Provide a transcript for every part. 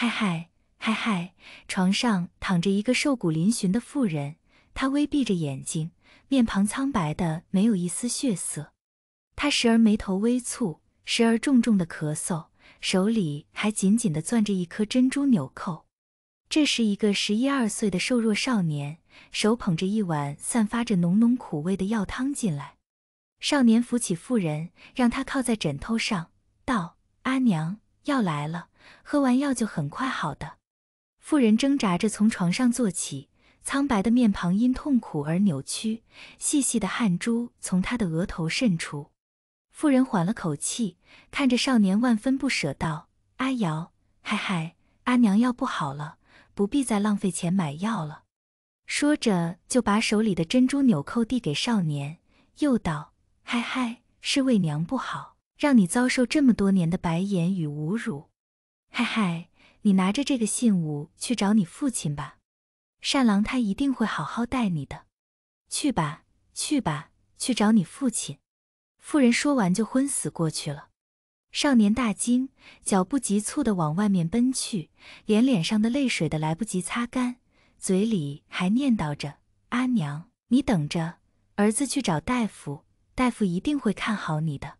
嗨嗨嗨嗨！床上躺着一个瘦骨嶙峋的妇人，她微闭着眼睛，面庞苍白的没有一丝血色。她时而眉头微蹙，时而重重的咳嗽，手里还紧紧的攥着一颗珍珠纽扣。这时，一个十一二岁的瘦弱少年手捧着一碗散发着浓浓苦味的药汤进来。少年扶起妇人，让她靠在枕头上，道：“阿娘，药来了。”喝完药就很快好的。妇人挣扎着从床上坐起，苍白的面庞因痛苦而扭曲，细细的汗珠从她的额头渗出。妇人缓了口气，看着少年，万分不舍道：“阿瑶，嗨嗨，阿娘药不好了，不必再浪费钱买药了。”说着就把手里的珍珠纽扣递给少年，又道：“嗨嗨，是为娘不好，让你遭受这么多年的白眼与侮辱。”嗨嗨，你拿着这个信物去找你父亲吧，善郎他一定会好好待你的。去吧，去吧，去找你父亲。妇人说完就昏死过去了。少年大惊，脚步急促地往外面奔去，连脸上的泪水都来不及擦干，嘴里还念叨着：“阿娘，你等着，儿子去找大夫，大夫一定会看好你的。”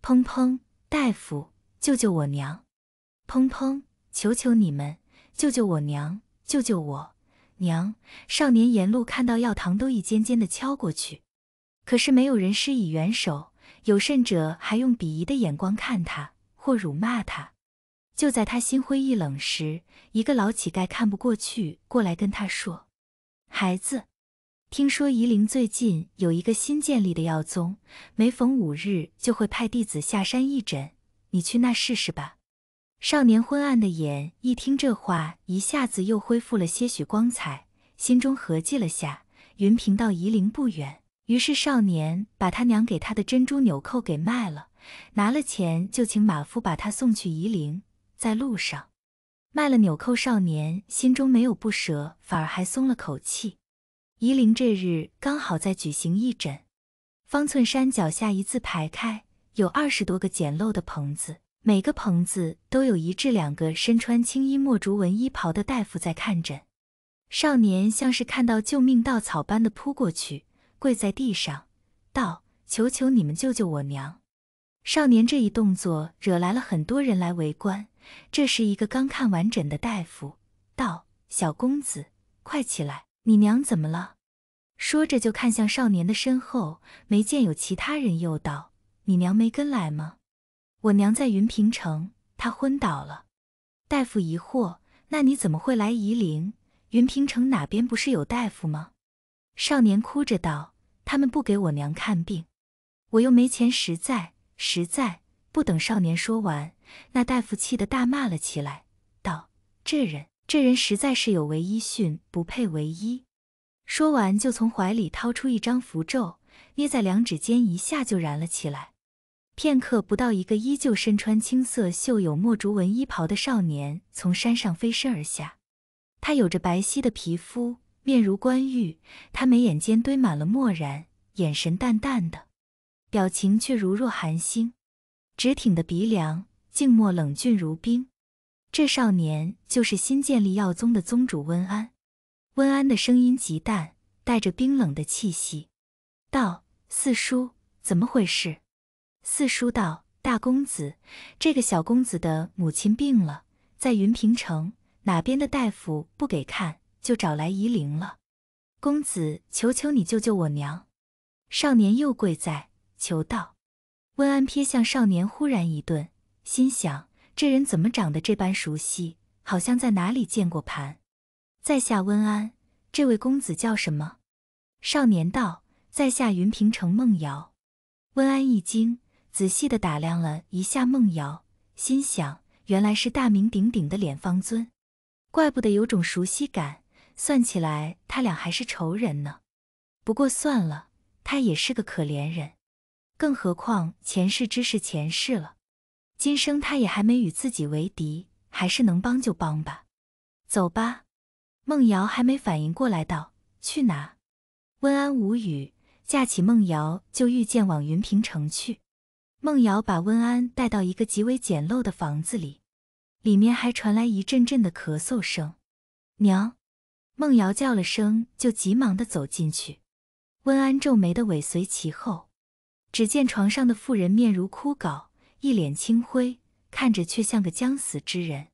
砰砰，大夫救救我娘！砰砰！求求你们，救救我娘，救救我娘！少年沿路看到药堂，都一间间的敲过去，可是没有人施以援手，有甚者还用鄙夷的眼光看他，或辱骂他。就在他心灰意冷时，一个老乞丐看不过去，过来跟他说：“孩子，听说夷陵最近有一个新建立的药宗，每逢五日就会派弟子下山义诊，你去那试试吧。”少年昏暗的眼一听这话，一下子又恢复了些许光彩。心中合计了下，云平到夷陵不远。于是少年把他娘给他的珍珠纽扣给卖了，拿了钱就请马夫把他送去夷陵。在路上卖了纽扣，少年心中没有不舍，反而还松了口气。夷陵这日刚好在举行义诊，方寸山脚下一字排开，有二十多个简陋的棚子。每个棚子都有一至两个身穿青衣墨竹纹衣袍的大夫在看诊。少年像是看到救命稻草般的扑过去，跪在地上，道：“求求你们救救我娘！”少年这一动作惹来了很多人来围观。这时，一个刚看完诊的大夫道：“小公子，快起来，你娘怎么了？”说着就看向少年的身后，没见有其他人，又道：“你娘没跟来吗？”我娘在云平城，她昏倒了。大夫疑惑：“那你怎么会来夷陵？云平城哪边不是有大夫吗？”少年哭着道：“他们不给我娘看病，我又没钱，实在……实在！”不等少年说完，那大夫气得大骂了起来，道：“这人，这人实在是有违医训，不配为医！”说完，就从怀里掏出一张符咒，捏在两指间，一下就燃了起来。片刻不到，一个依旧身穿青色绣有墨竹纹衣袍的少年从山上飞身而下。他有着白皙的皮肤，面如冠玉。他眉眼间堆满了漠然，眼神淡淡的，表情却如若寒星。直挺的鼻梁，静默冷峻如冰。这少年就是新建立药宗的宗主温安。温安的声音极淡，带着冰冷的气息，道：“四叔，怎么回事？”四叔道：“大公子，这个小公子的母亲病了，在云平城哪边的大夫不给看，就找来夷陵了。公子，求求你救救我娘！”少年又跪在，求道。温安瞥向少年，忽然一顿，心想：这人怎么长得这般熟悉？好像在哪里见过。盘，在下温安，这位公子叫什么？少年道：“在下云平城孟瑶。”温安一惊。仔细的打量了一下孟瑶，心想：“原来是大名鼎鼎的脸方尊，怪不得有种熟悉感。算起来，他俩还是仇人呢。不过算了，他也是个可怜人，更何况前世之事前世了，今生他也还没与自己为敌，还是能帮就帮吧。走吧。”孟瑶还没反应过来，道：“去哪？”温安无语，架起孟瑶就御剑往云平城去。孟瑶把温安带到一个极为简陋的房子里，里面还传来一阵阵的咳嗽声。娘，孟瑶叫了声，就急忙的走进去。温安皱眉的尾随其后，只见床上的妇人面如枯槁，一脸青灰，看着却像个将死之人。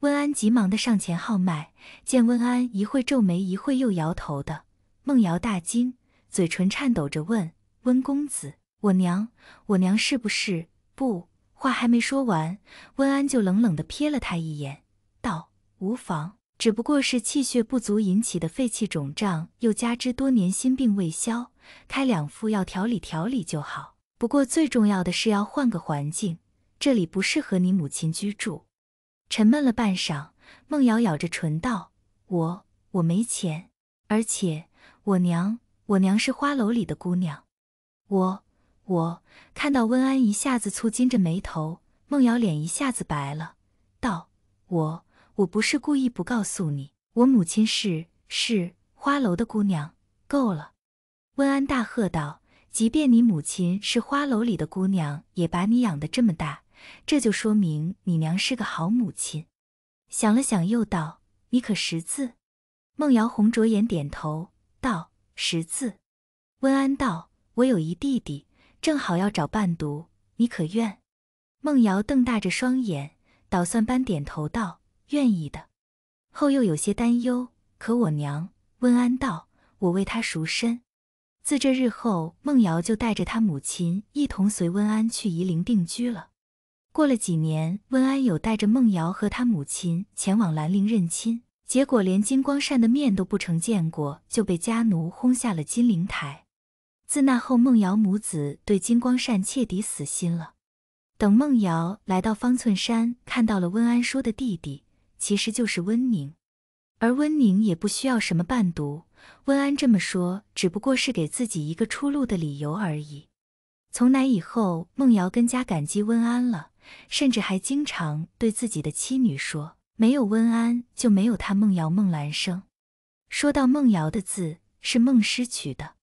温安急忙的上前号脉，见温安一会皱眉，一会又摇头的，孟瑶大惊，嘴唇颤抖着问：“温公子。”我娘，我娘是不是不？话还没说完，温安就冷冷的瞥了他一眼，道：“无妨，只不过是气血不足引起的肺气肿胀，又加之多年心病未消，开两副药调理调理就好。不过最重要的是要换个环境，这里不适合你母亲居住。”沉闷了半晌，孟瑶咬着唇道：“我我没钱，而且我娘我娘是花楼里的姑娘，我。”我看到温安一下子蹙紧着眉头，孟瑶脸一下子白了，道：“我我不是故意不告诉你，我母亲是是花楼的姑娘。”够了，温安大喝道：“即便你母亲是花楼里的姑娘，也把你养得这么大，这就说明你娘是个好母亲。”想了想，又道：“你可识字？”孟瑶红着眼点头道：“识字。”温安道：“我有一弟弟。”正好要找伴读，你可愿？孟瑶瞪大着双眼，捣蒜般点头道：“愿意的。”后又有些担忧：“可我娘……”温安道：“我为她赎身。”自这日后，孟瑶就带着她母亲一同随温安去夷陵定居了。过了几年，温安有带着孟瑶和他母亲前往兰陵认亲，结果连金光善的面都不曾见过，就被家奴轰下了金陵台。自那后，孟瑶母子对金光善彻底死心了。等孟瑶来到方寸山，看到了温安说的弟弟，其实就是温宁。而温宁也不需要什么伴读，温安这么说，只不过是给自己一个出路的理由而已。从那以后，孟瑶更加感激温安了，甚至还经常对自己的妻女说：“没有温安，就没有他孟瑶、孟兰生。”说到孟瑶的字，是孟师取的。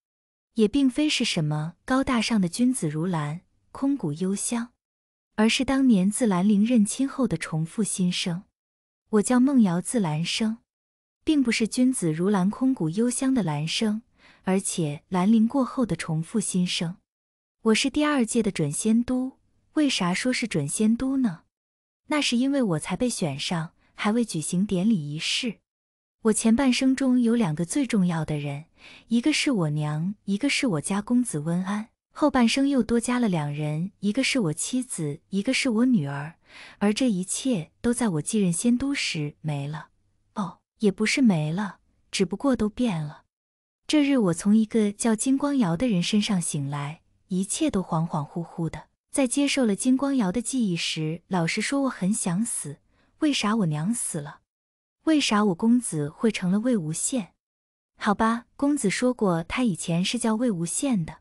也并非是什么高大上的君子如兰，空谷幽香，而是当年自兰陵认亲后的重复心声。我叫梦瑶，自兰生，并不是君子如兰，空谷幽香的兰生，而且兰陵过后的重复心声。我是第二届的准仙都，为啥说是准仙都呢？那是因为我才被选上，还未举行典礼仪式。我前半生中有两个最重要的人，一个是我娘，一个是我家公子温安。后半生又多加了两人，一个是我妻子，一个是我女儿。而这一切都在我继任仙都时没了。哦，也不是没了，只不过都变了。这日我从一个叫金光瑶的人身上醒来，一切都恍恍惚惚的。在接受了金光瑶的记忆时，老实说我很想死。为啥我娘死了？为啥我公子会成了魏无羡？好吧，公子说过他以前是叫魏无羡的。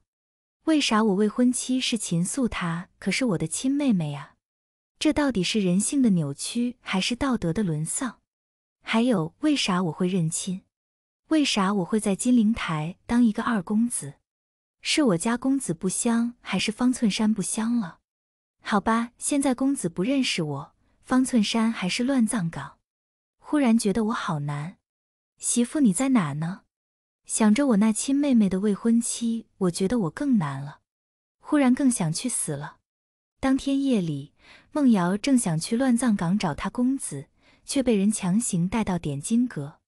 为啥我未婚妻是秦素？她可是我的亲妹妹呀！这到底是人性的扭曲还是道德的沦丧？还有，为啥我会认亲？为啥我会在金陵台当一个二公子？是我家公子不香，还是方寸山不香了？好吧，现在公子不认识我，方寸山还是乱葬岗。忽然觉得我好难，媳妇你在哪呢？想着我那亲妹妹的未婚妻，我觉得我更难了。忽然更想去死了。当天夜里，梦瑶正想去乱葬岗找她公子，却被人强行带到点金阁。